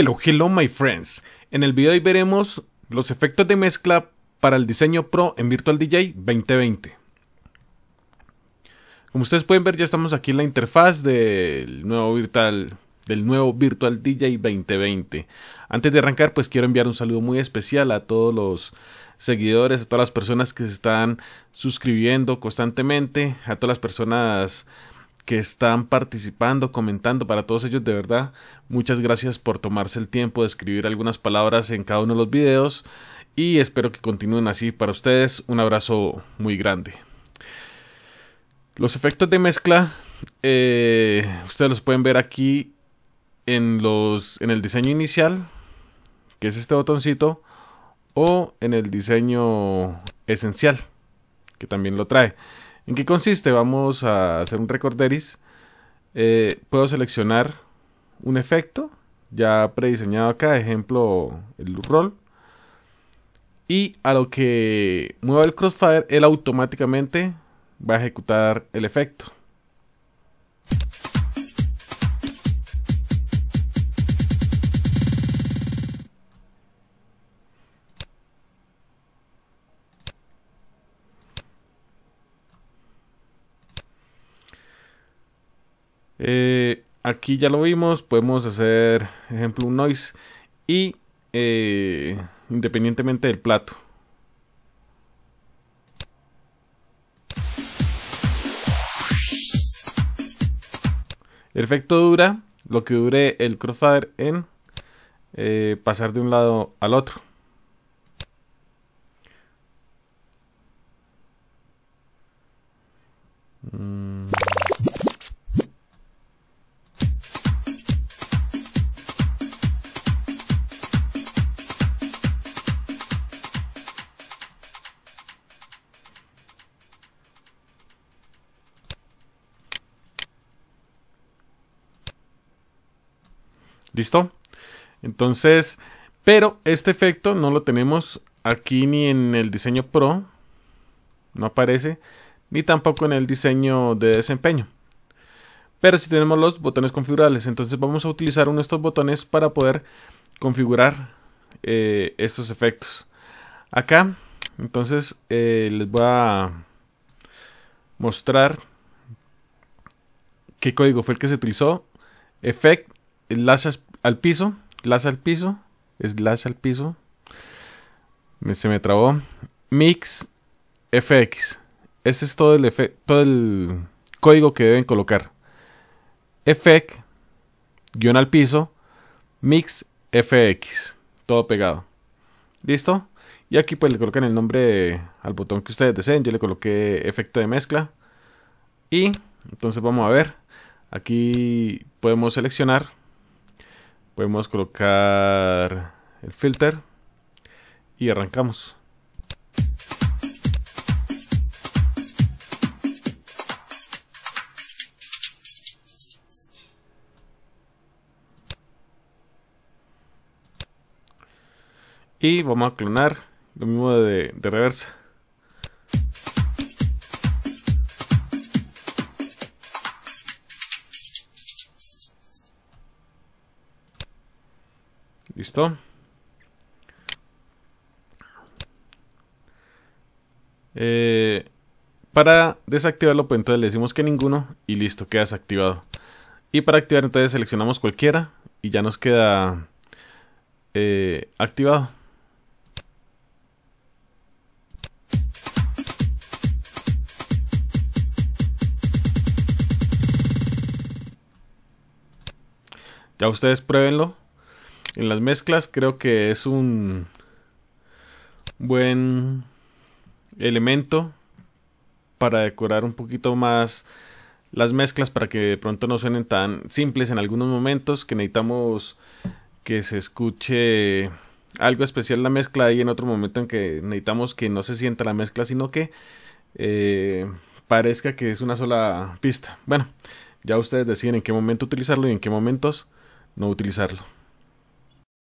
Hello, hello my friends. En el video de hoy veremos los efectos de mezcla para el diseño pro en Virtual DJ 2020. Como ustedes pueden ver ya estamos aquí en la interfaz del nuevo Virtual, del nuevo Virtual DJ 2020. Antes de arrancar pues quiero enviar un saludo muy especial a todos los seguidores, a todas las personas que se están suscribiendo constantemente, a todas las personas que están participando, comentando. Para todos ellos, de verdad, muchas gracias por tomarse el tiempo de escribir algunas palabras en cada uno de los videos. Y espero que continúen así. Para ustedes, un abrazo muy grande. Los efectos de mezcla, eh, ustedes los pueden ver aquí en, los, en el diseño inicial, que es este botoncito, o en el diseño esencial, que también lo trae. ¿En qué consiste? Vamos a hacer un recorderis. Eh, puedo seleccionar un efecto ya prediseñado acá, ejemplo el roll. Y a lo que mueva el crossfire, él automáticamente va a ejecutar el efecto. Eh, aquí ya lo vimos, podemos hacer, ejemplo, un noise y eh, independientemente del plato. El efecto dura lo que dure el crossfire en eh, pasar de un lado al otro. Mm. ¿Listo? Entonces, pero este efecto no lo tenemos aquí ni en el diseño Pro, no aparece, ni tampoco en el diseño de desempeño. Pero si tenemos los botones configurables, entonces vamos a utilizar uno de estos botones para poder configurar eh, estos efectos. Acá, entonces eh, les voy a mostrar qué código fue el que se utilizó. Effect, enlaces al piso, las al piso, es las al piso. se me trabó. Mix FX. Ese es todo el, todo el código que deben colocar. Effect, guión al piso, mix FX. Todo pegado. ¿Listo? Y aquí pues le colocan el nombre al botón que ustedes deseen. Yo le coloqué efecto de mezcla. Y entonces vamos a ver. Aquí podemos seleccionar Podemos colocar el filter y arrancamos. Y vamos a clonar lo mismo de, de reversa. ¿Listo? Eh, para desactivarlo, pues entonces le decimos que ninguno y listo, queda desactivado. Y para activar entonces seleccionamos cualquiera y ya nos queda eh, activado. Ya ustedes pruébenlo en las mezclas creo que es un buen elemento para decorar un poquito más las mezclas para que de pronto no suenen tan simples en algunos momentos que necesitamos que se escuche algo especial la mezcla y en otro momento en que necesitamos que no se sienta la mezcla sino que eh, parezca que es una sola pista bueno ya ustedes deciden en qué momento utilizarlo y en qué momentos no utilizarlo